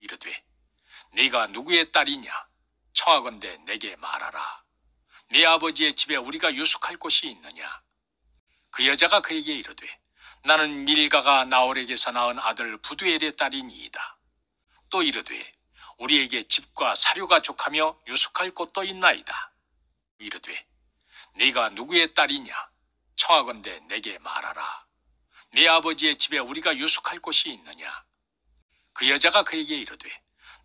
이르되 네가 누구의 딸이냐 청하건대 내게 말하라 네 아버지의 집에 우리가 유숙할 곳이 있느냐 그 여자가 그에게 이르되 나는 밀가가 나홀에게서 낳은 아들 부두엘의 딸이니이다 또 이르되 우리에게 집과 사료가 족하며 유숙할 곳도 있나이다 이르되 네가 누구의 딸이냐 청하건대 내게 말하라 네 아버지의 집에 우리가 유숙할 곳이 있느냐 그 여자가 그에게 이르되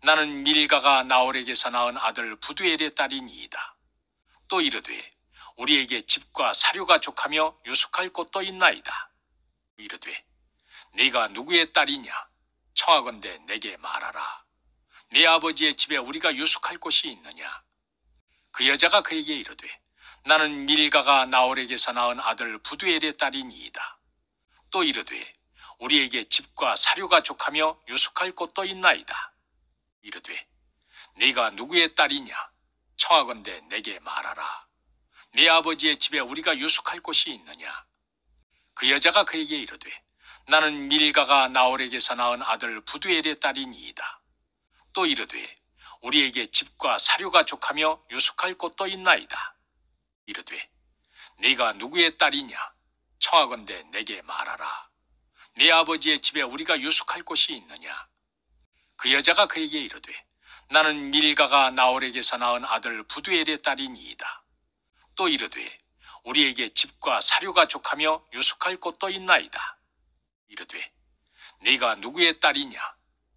나는 밀가가 나홀에게서 낳은 아들 부두엘의 딸이니이다. 또 이르되 우리에게 집과 사료가 족하며 유숙할 곳도 있나이다. 이르되 네가 누구의 딸이냐? 청하건대 내게 말하라. 네 아버지의 집에 우리가 유숙할 곳이 있느냐? 그 여자가 그에게 이르되 나는 밀가가 나홀에게서 낳은 아들 부두엘의 딸이니이다. 또 이르되 우리에게 집과 사료가 족하며 유숙할 곳도 있나이다. 이르되 네가 누구의 딸이냐? 청하건대 내게 말하라. 네 아버지의 집에 우리가 유숙할 곳이 있느냐? 그 여자가 그에게 이르되 나는 밀가가 나홀에게서 낳은 아들 부두엘의 딸이니이다. 또 이르되 우리에게 집과 사료가 족하며 유숙할 곳도 있나이다. 이르되 네가 누구의 딸이냐? 청하건대 내게 말하라. 네 아버지의 집에 우리가 유숙할 곳이 있느냐? 그 여자가 그에게 이르되 나는 밀가가 나홀에게서 낳은 아들 부두엘의 딸이니이다. 또 이르되 우리에게 집과 사료가 족하며 유숙할 곳도 있나이다. 이르되 네가 누구의 딸이냐?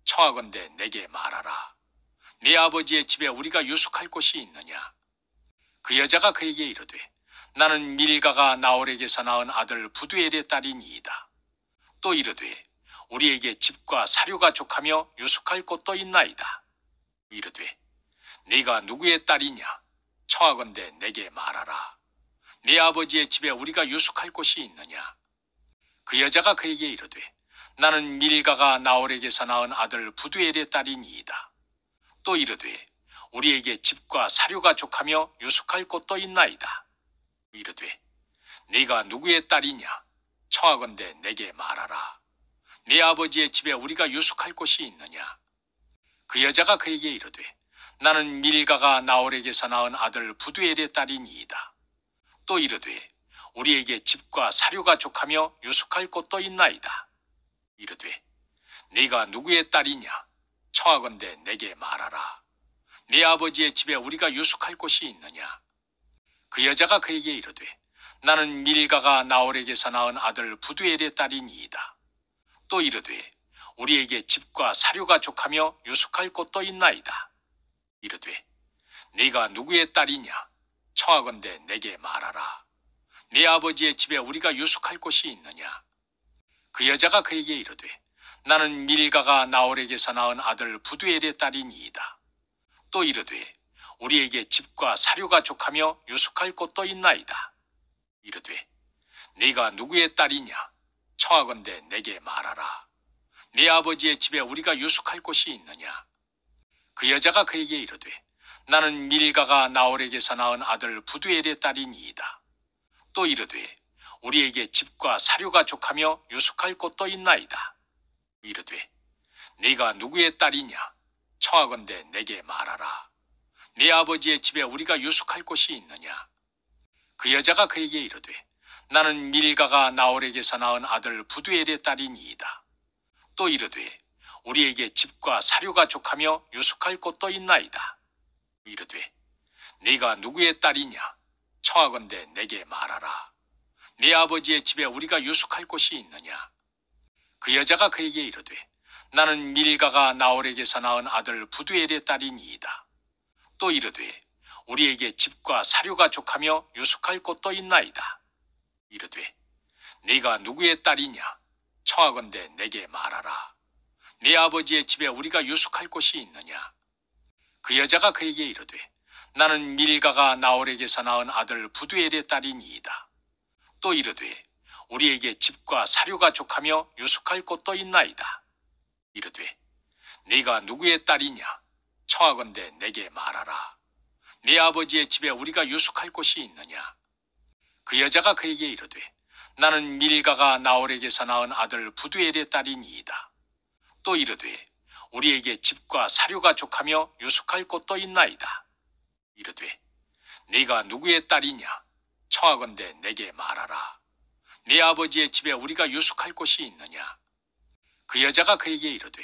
청하건대 내게 말하라. 네 아버지의 집에 우리가 유숙할 곳이 있느냐? 그 여자가 그에게 이르되 나는 밀가가 나홀에게서 낳은 아들 부두엘의 딸이니이다. 또 이르되 우리에게 집과 사료가 족하며 유숙할 곳도 있나이다. 이르되 네가 누구의 딸이냐? 청하건대 내게 말하라. 네 아버지의 집에 우리가 유숙할 곳이 있느냐? 그 여자가 그에게 이르되 나는 밀가가 나홀에게서 낳은 아들 부두엘의 딸이니이다. 또 이르되 우리에게 집과 사료가 족하며 유숙할 곳도 있나이다. 이르되 네가 누구의 딸이냐? 청하건대 내게 말하라. 네 아버지의 집에 우리가 유숙할 곳이 있느냐? 그 여자가 그에게 이르되 나는 밀가가 나홀에게서 낳은 아들 부두엘의 딸이니이다. 또 이르되 우리에게 집과 사료가 족하며 유숙할 곳도 있나이다. 이르되 네가 누구의 딸이냐? 청하건대 내게 말하라. 네 아버지의 집에 우리가 유숙할 곳이 있느냐? 그 여자가 그에게 이르되 나는 밀가가 나홀에게서 낳은 아들 부두엘의 딸이니이다. 또 이르되 우리에게 집과 사료가 족하며 유숙할 곳도 있나이다. 이르되 네가 누구의 딸이냐? 청하건대 내게 말하라. 네 아버지의 집에 우리가 유숙할 곳이 있느냐? 그 여자가 그에게 이르되 나는 밀가가 나홀에게서 낳은 아들 부두엘의 딸이니이다. 또 이르되 우리에게 집과 사료가 족하며 유숙할 곳도 있나이다. 이르되 네가 누구의 딸이냐 청하건대 내게 말하라 네 아버지의 집에 우리가 유숙할 곳이 있느냐 그 여자가 그에게 이르되 나는 밀가가 나홀에게서 낳은 아들 부두엘의 딸이니이다 또 이르되 우리에게 집과 사료가 족하며 유숙할 곳도 있나이다 이르되 네가 누구의 딸이냐 청하건대 내게 말하라 네 아버지의 집에 우리가 유숙할 곳이 있느냐 그 여자가 그에게 이르되 나는 밀가가 나홀에게서 낳은 아들 부두엘의 딸이니이다. 또 이르되 우리에게 집과 사료가 족하며 유숙할 곳도 있나이다. 이르되 네가 누구의 딸이냐? 청하건대 내게 말하라. 네 아버지의 집에 우리가 유숙할 곳이 있느냐? 그 여자가 그에게 이르되 나는 밀가가 나홀에게서 낳은 아들 부두엘의 딸이니이다. 또 이르되 우리에게 집과 사료가 족하며 유숙할 곳도 있나이다. 이르되 네가 누구의 딸이냐? 청하건대 내게 말하라. 네 아버지의 집에 우리가 유숙할 곳이 있느냐? 그 여자가 그에게 이르되 나는 밀가가 나홀에게서 낳은 아들 부두엘의 딸이니이다. 또 이르되 우리에게 집과 사료가 족하며 유숙할 곳도 있나이다. 이르되 네가 누구의 딸이냐? 청하건대 내게 말하라. 네 아버지의 집에 우리가 유숙할 곳이 있느냐? 그 여자가 그에게 이르되 나는 밀가가 나홀에게서 낳은 아들 부두엘의 딸인 이이다. 또 이르되 우리에게 집과 사료가 족하며 유숙할 곳도 있나이다. 이르되 네가 누구의 딸이냐? 청하건대 내게 말하라. 네 아버지의 집에 우리가 유숙할 곳이 있느냐? 그 여자가 그에게 이르되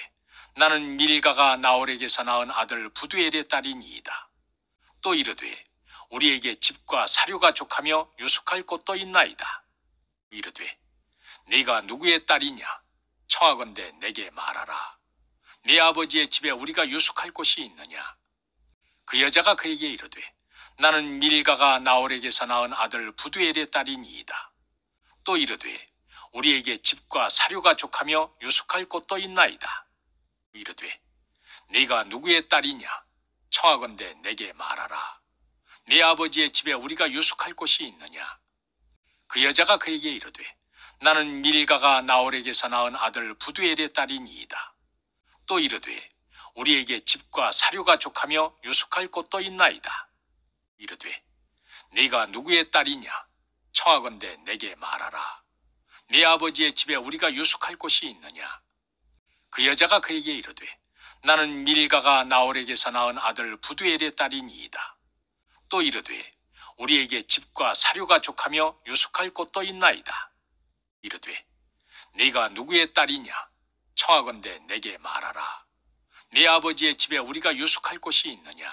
나는 밀가가 나홀에게서 낳은 아들 부두엘의 딸인 이이다. 또 이르되 우리에게 집과 사료가 족하며 유숙할 곳도 있나이다. 이르되 네가 누구의 딸이냐? 청하건대 내게 말하라. 네 아버지의 집에 우리가 유숙할 곳이 있느냐? 그 여자가 그에게 이르되 나는 밀가가 나홀에게서 낳은 아들 부두엘의 딸이니이다. 또 이르되 우리에게 집과 사료가 족하며 유숙할 곳도 있나이다. 이르되 네가 누구의 딸이냐? 청하건대 내게 말하라. 네 아버지의 집에 우리가 유숙할 곳이 있느냐? 그 여자가 그에게 이르되 나는 밀가가 나홀에게서 낳은 아들 부두엘의 딸이니이다. 또 이르되 우리에게 집과 사료가 족하며 유숙할 곳도 있나이다. 이르되 네가 누구의 딸이냐? 청하건대 내게 말하라. 네 아버지의 집에 우리가 유숙할 곳이 있느냐? 그 여자가 그에게 이르되 나는 밀가가 나홀에게서 낳은 아들 부두엘의 딸이니이다. 또 이르되 우리에게 집과 사료가 족하며 유숙할 곳도 있나이다. 이르되 네가 누구의 딸이냐? 청하건대 내게 말하라. 네 아버지의 집에 우리가 유숙할 곳이 있느냐?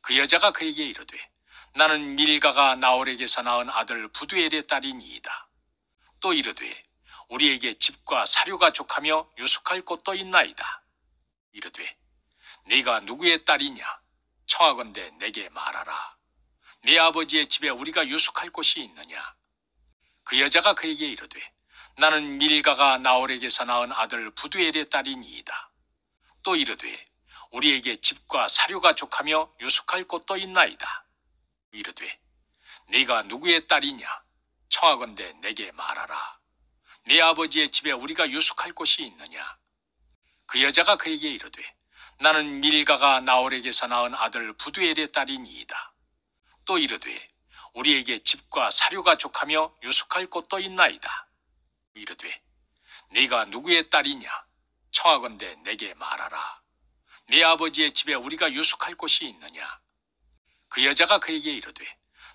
그 여자가 그에게 이르되 나는 밀가가 나홀에게서 낳은 아들 부두엘의 딸이니이다. 또 이르되 우리에게 집과 사료가 족하며 유숙할 곳도 있나이다. 이르되 네가 누구의 딸이냐 청하건대 내게 말하라 네 아버지의 집에 우리가 유숙할 곳이 있느냐 그 여자가 그에게 이르되 나는 밀가가 나홀에게서 낳은 아들 부두엘의 딸이니이다 또 이르되 우리에게 집과 사료가 족하며 유숙할 곳도 있나이다 이르되 네가 누구의 딸이냐 청하건대 내게 말하라 네 아버지의 집에 우리가 유숙할 곳이 있느냐 그 여자가 그에게 이르되 나는 밀가가 나홀에게서 낳은 아들 부두엘의 딸이니이다. 또 이르되 우리에게 집과 사료가 족하며 유숙할 곳도 있나이다. 이르되 네가 누구의 딸이냐? 청하건대 내게 말하라. 네 아버지의 집에 우리가 유숙할 곳이 있느냐? 그 여자가 그에게 이르되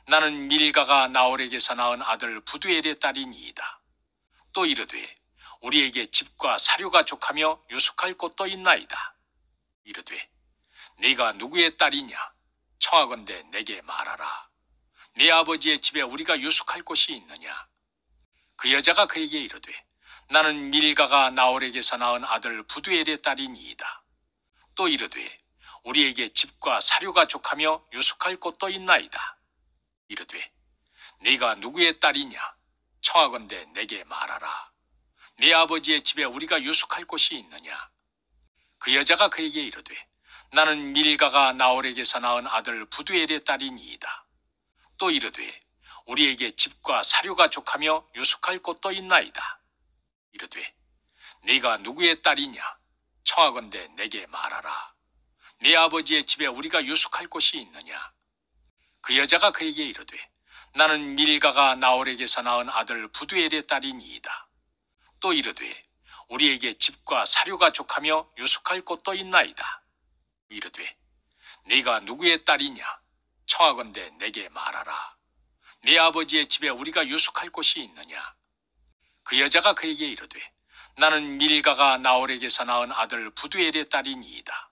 나는 밀가가 나홀에게서 낳은 아들 부두엘의 딸이니이다. 또 이르되 우리에게 집과 사료가 족하며 유숙할 곳도 있나이다. 이르되 네가 누구의 딸이냐? 청하건대 내게 말하라. 네 아버지의 집에 우리가 유숙할 곳이 있느냐? 그 여자가 그에게 이르되 나는 밀가가 나홀에게서 낳은 아들 부두엘의 딸이니이다. 또 이르되 우리에게 집과 사료가 족하며 유숙할 곳도 있나이다. 이르되 네가 누구의 딸이냐? 청하건대 내게 말하라. 네 아버지의 집에 우리가 유숙할 곳이 있느냐? 그 여자가 그에게 이르되 나는 밀가가 나홀에게서 낳은 아들 부두엘의 딸이니이다. 또 이르되 우리에게 집과 사료가 족하며 유숙할 곳도 있나이다. 이르되 네가 누구의 딸이냐? 청하건대 내게 말하라. 네 아버지의 집에 우리가 유숙할 곳이 있느냐? 그 여자가 그에게 이르되 나는 밀가가 나홀에게서 낳은 아들 부두엘의 딸이니이다. 또 이르되 우리에게 집과 사료가 족하며 유숙할 곳도 있나이다. 이르되 네가 누구의 딸이냐? 청하건대 내게 말하라. 네 아버지의 집에 우리가 유숙할 곳이 있느냐? 그 여자가 그에게 이르되 나는 밀가가 나홀에게서 낳은 아들 부두엘의 딸이니이다.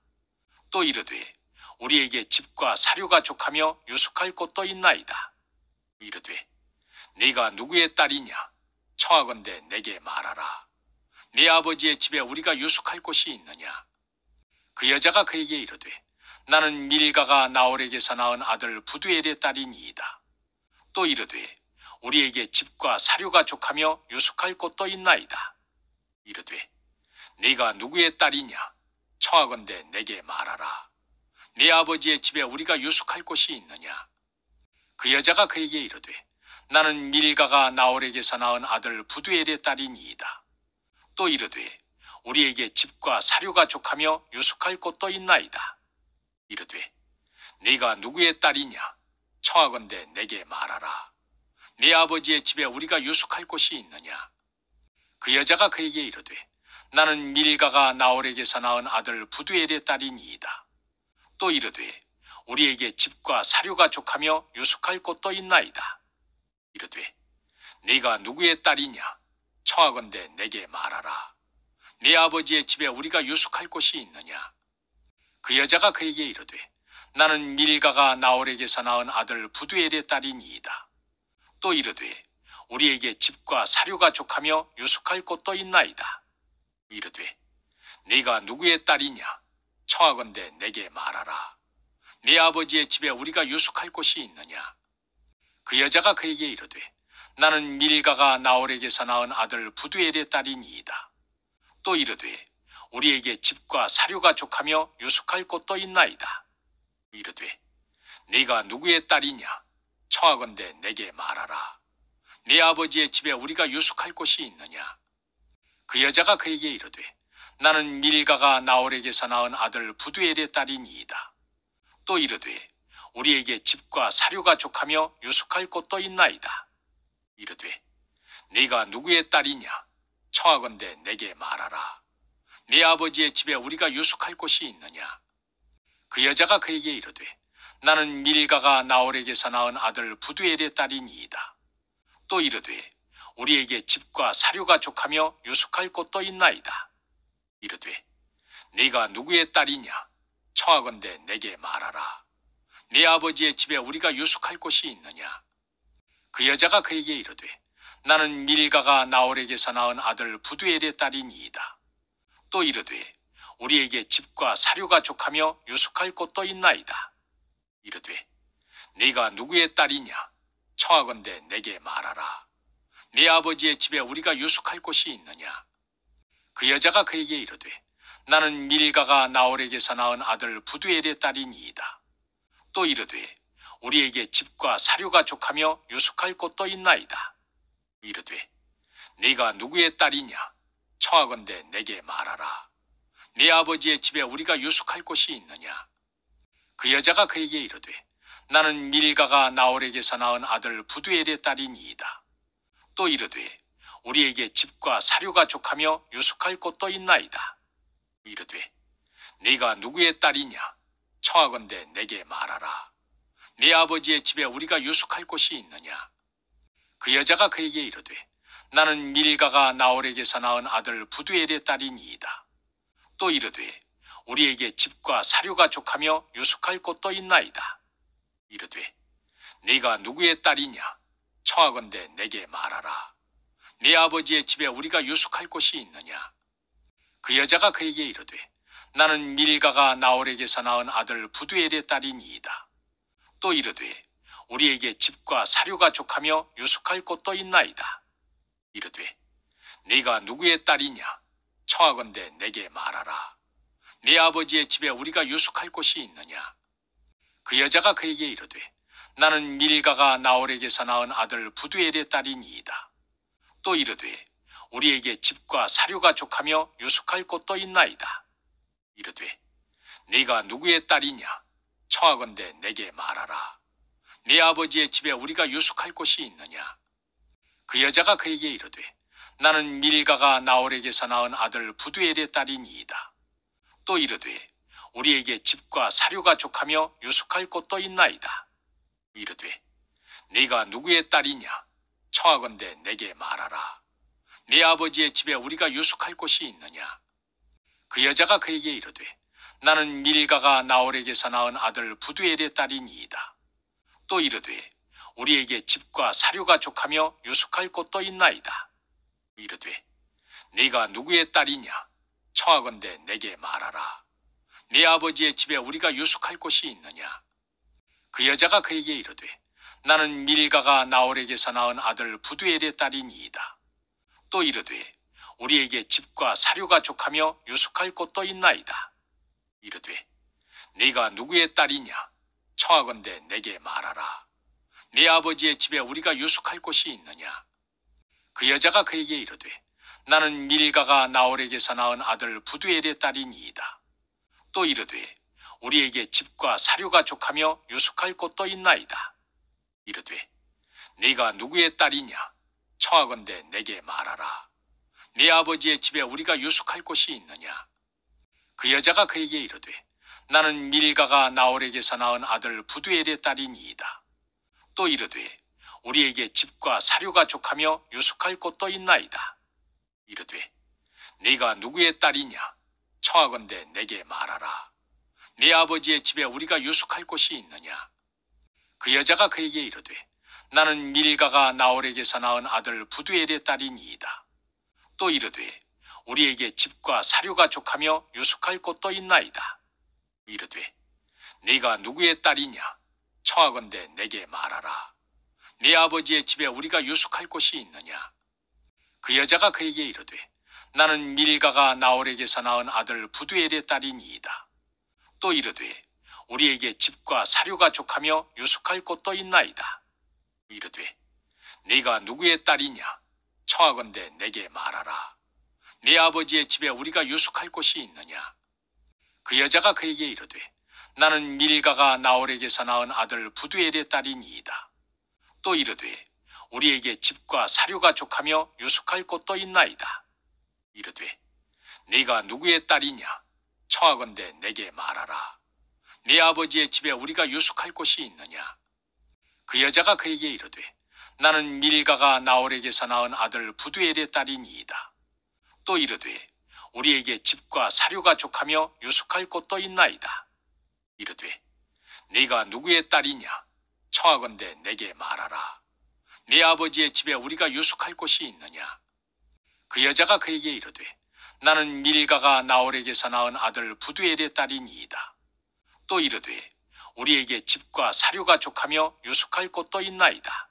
또 이르되 우리에게 집과 사료가 족하며 유숙할 곳도 있나이다. 이르되 네가 누구의 딸이냐? 청하건대 내게 말하라. 네 아버지의 집에 우리가 유숙할 곳이 있느냐? 그 여자가 그에게 이르되 나는 밀가가 나홀에게서 낳은 아들 부두엘의 딸이니이다. 또 이르되 우리에게 집과 사료가 족하며 유숙할 곳도 있나이다. 이르되 네가 누구의 딸이냐? 청하건대 내게 말하라. 네 아버지의 집에 우리가 유숙할 곳이 있느냐? 그 여자가 그에게 이르되 나는 밀가가 나홀에게서 낳은 아들 부두엘의 딸이니이다. 또 이르되 우리에게 집과 사료가 족하며 유숙할 곳도 있나이다. 이르되 네가 누구의 딸이냐? 청하건대 내게 말하라. 네 아버지의 집에 우리가 유숙할 곳이 있느냐? 그 여자가 그에게 이르되 나는 밀가가 나홀에게서 낳은 아들 부두엘의 딸이니이다. 또 이르되 우리에게 집과 사료가 족하며 유숙할 곳도 있나이다. 이르되 네가 누구의 딸이냐 청하건대 내게 말하라 네 아버지의 집에 우리가 유숙할 곳이 있느냐 그 여자가 그에게 이르되 나는 밀가가 나홀에게서 낳은 아들 부두엘의 딸이니이다 또 이르되 우리에게 집과 사료가 족하며 유숙할 곳도 있나이다 이르되 네가 누구의 딸이냐 청하건대 내게 말하라 네 아버지의 집에 우리가 유숙할 곳이 있느냐 그 여자가 그에게 이르되 나는 밀가가 나홀에게서 낳은 아들 부두엘의 딸이니이다. 또 이르되 우리에게 집과 사료가 족하며 유숙할 곳도 있나이다. 이르되 네가 누구의 딸이냐? 청하건대 내게 말하라. 네 아버지의 집에 우리가 유숙할 곳이 있느냐? 그 여자가 그에게 이르되 나는 밀가가 나홀에게서 낳은 아들 부두엘의 딸이니이다. 또 이르되 우리에게 집과 사료가 족하며 유숙할 곳도 있나이다. 이르되 네가 누구의 딸이냐? 청하건대 내게 말하라. 네 아버지의 집에 우리가 유숙할 곳이 있느냐? 그 여자가 그에게 이르되 나는 밀가가 나홀에게서 낳은 아들 부두엘의 딸이니이다. 또 이르되 우리에게 집과 사료가 족하며 유숙할 곳도 있나이다. 이르되 네가 누구의 딸이냐? 청하건대 내게 말하라. 네 아버지의 집에 우리가 유숙할 곳이 있느냐? 그 여자가 그에게 이르되 나는 밀가가 나홀에게서 낳은 아들 부두엘의 딸인 이이다. 또 이르되 우리에게 집과 사료가 족하며 유숙할 곳도 있나이다. 이르되 네가 누구의 딸이냐? 청하건대 내게 말하라. 네 아버지의 집에 우리가 유숙할 곳이 있느냐? 그 여자가 그에게 이르되 나는 밀가가 나홀에게서 낳은 아들 부두엘의 딸인 이이다. 또 이르되 우리에게 집과 사료가 족하며 유숙할 곳도 있나이다. 이르되 네가 누구의 딸이냐? 청하건대 내게 말하라. 네 아버지의 집에 우리가 유숙할 곳이 있느냐? 그 여자가 그에게 이르되 나는 밀가가 나홀에게서 낳은 아들 부두엘의 딸이니이다. 또 이르되 우리에게 집과 사료가 족하며 유숙할 곳도 있나이다. 이르되 네가 누구의 딸이냐? 청하건대 내게 말하라. 네 아버지의 집에 우리가 유숙할 곳이 있느냐? 그 여자가 그에게 이르되 나는 밀가가 나홀에게서 낳은 아들 부두엘의 딸이니이다. 또 이르되 우리에게 집과 사료가 족하며 유숙할 곳도 있나이다. 이르되 네가 누구의 딸이냐? 청하건대 내게 말하라. 네 아버지의 집에 우리가 유숙할 곳이 있느냐? 그 여자가 그에게 이르되 나는 밀가가 나홀에게서 낳은 아들 부두엘의 딸이니이다. 또 이르되 우리에게 집과 사료가 족하며 유숙할 곳도 있나이다. 이르되 네가 누구의 딸이냐? 청하건대 내게 말하라. 네 아버지의 집에 우리가 유숙할 곳이 있느냐? 그 여자가 그에게 이르되 나는 밀가가 나홀에게서 낳은 아들 부두엘의 딸이니이다. 또 이르되 우리에게 집과 사료가 족하며 유숙할 곳도 있나이다. 이르되 네가 누구의 딸이냐 청하건대 내게 말하라 네 아버지의 집에 우리가 유숙할 곳이 있느냐 그 여자가 그에게 이르되 나는 밀가가 나홀에게서 낳은 아들 부두엘의 딸이니이다 또 이르되 우리에게 집과 사료가 족하며 유숙할 곳도 있나이다 이르되 네가 누구의 딸이냐 청하건대 내게 말하라 네 아버지의 집에 우리가 유숙할 곳이 있느냐 그 여자가 그에게 이르되 나는 밀가가 나홀에게서 낳은 아들 부두엘의 딸이니이다. 또 이르되 우리에게 집과 사료가 족하며 유숙할 곳도 있나이다. 이르되 네가 누구의 딸이냐? 청하건대 내게 말하라. 네 아버지의 집에 우리가 유숙할 곳이 있느냐? 그 여자가 그에게 이르되 나는 밀가가 나홀에게서 낳은 아들 부두엘의 딸이니이다. 또 이르되 우리에게 집과 사료가 족하며 유숙할 곳도 있나이다. 이르되 네가 누구의 딸이냐? 청하건대 내게 말하라. 네 아버지의 집에 우리가 유숙할 곳이 있느냐? 그 여자가 그에게 이르되 나는 밀가가 나홀에게서 낳은 아들 부두엘의 딸이니이다. 또 이르되 우리에게 집과 사료가 족하며 유숙할 곳도 있나이다. 이르되 네가 누구의 딸이냐? 청하건대 내게 말하라. 네 아버지의 집에 우리가 유숙할 곳이 있느냐? 그 여자가 그에게 이르되 나는 밀가가 나홀에게서 낳은 아들 부두엘의 딸이니이다. 또 이르되 우리에게 집과 사료가 족하며 유숙할 곳도 있나이다. 이르되 네가 누구의 딸이냐? 청하건대 내게 말하라. 네 아버지의 집에 우리가 유숙할 곳이 있느냐? 그 여자가 그에게 이르되 나는 밀가가 나홀에게서 낳은 아들 부두엘의 딸이니이다. 또 이르되 우리에게 집과 사료가 족하며 유숙할 곳도 있나이다. 이르되 네가 누구의 딸이냐? 청하건대 내게 말하라. 네 아버지의 집에 우리가 유숙할 곳이 있느냐? 그 여자가 그에게 이르되 나는 밀가가 나홀에게서 낳은 아들 부두엘의 딸이니이다. 또 이르되 우리에게 집과 사료가 족하며 유숙할 곳도 있나이다. 이르되 네가 누구의 딸이냐? 청하건대 내게 말하라. 네 아버지의 집에 우리가 유숙할 곳이 있느냐? 그 여자가 그에게 이르되 나는 밀가가 나홀에게서 낳은 아들 부두엘의 딸이니이다. 또 이르되 우리에게 집과 사료가 족하며 유숙할 곳도 있나이다. 이르되 네가 누구의 딸이냐? 청하건대 내게 말하라. 네 아버지의 집에 우리가 유숙할 곳이 있느냐? 그 여자가 그에게 이르되 나는 밀가가 나홀에게서 낳은 아들 부두엘의 딸이니이다. 또 이르되 우리에게 집과 사료가 족하며 유숙할 곳도 있나이다. 이르되 네가 누구의 딸이냐? 청하건대 내게 말하라. 네 아버지의 집에 우리가 유숙할 곳이 있느냐? 그 여자가 그에게 이르되 나는 밀가가 나홀에게서 낳은 아들 부두엘의 딸이니이다. 또 이르되 우리에게 집과 사료가 족하며 유숙할 곳도 있나이다.